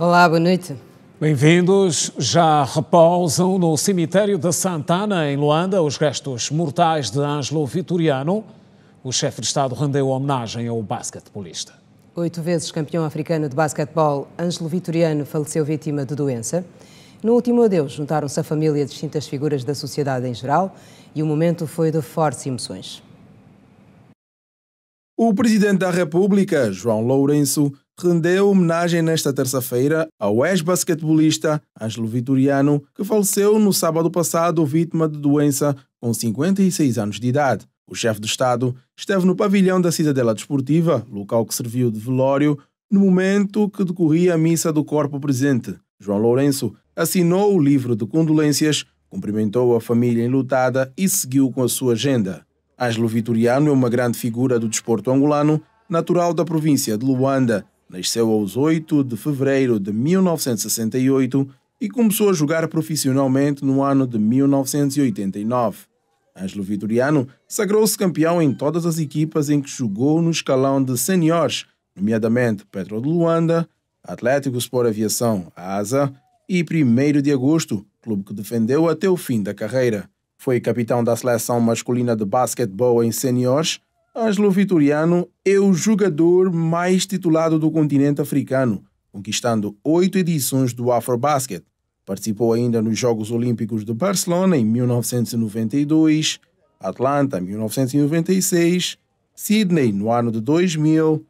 Olá, boa noite. Bem-vindos. Já repousam no cemitério de Santana, em Luanda, os restos mortais de Ângelo Vitoriano. O chefe de Estado rendeu homenagem ao basquetebolista. Oito vezes campeão africano de basquetebol, Ângelo Vitoriano faleceu vítima de doença. No último adeus, juntaram-se a família e distintas figuras da sociedade em geral e o momento foi de fortes emoções. O presidente da República, João Lourenço, rendeu homenagem nesta terça-feira ao ex-basquetebolista Ângelo Vitoriano, que faleceu no sábado passado vítima de doença com 56 anos de idade. O chefe de Estado esteve no pavilhão da Cidadela Desportiva, local que serviu de velório, no momento que decorria a missa do corpo presente. João Lourenço assinou o livro de condolências, cumprimentou a família enlutada e seguiu com a sua agenda. Ângelo Vitoriano é uma grande figura do desporto angolano, natural da província de Luanda, Nasceu aos 8 de fevereiro de 1968 e começou a jogar profissionalmente no ano de 1989. Ângelo Vitoriano sagrou-se campeão em todas as equipas em que jogou no escalão de seniores, nomeadamente Petro de Luanda, Atlético Sport Aviação, ASA, e 1 de agosto, clube que defendeu até o fim da carreira. Foi capitão da seleção masculina de basquetebol em seniores, Ângelo Vitoriano é o jogador mais titulado do continente africano, conquistando oito edições do Afrobasket. Participou ainda nos Jogos Olímpicos de Barcelona em 1992, Atlanta em 1996, Sydney no ano de 2000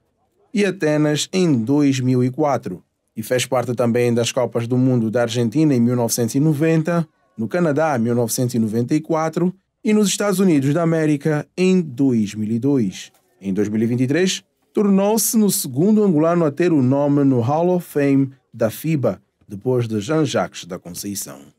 e Atenas em 2004. E fez parte também das Copas do Mundo da Argentina em 1990, no Canadá em 1994 e nos Estados Unidos da América em 2002. Em 2023, tornou-se no segundo angolano a ter o nome no Hall of Fame da FIBA, depois de Jean-Jacques da Conceição.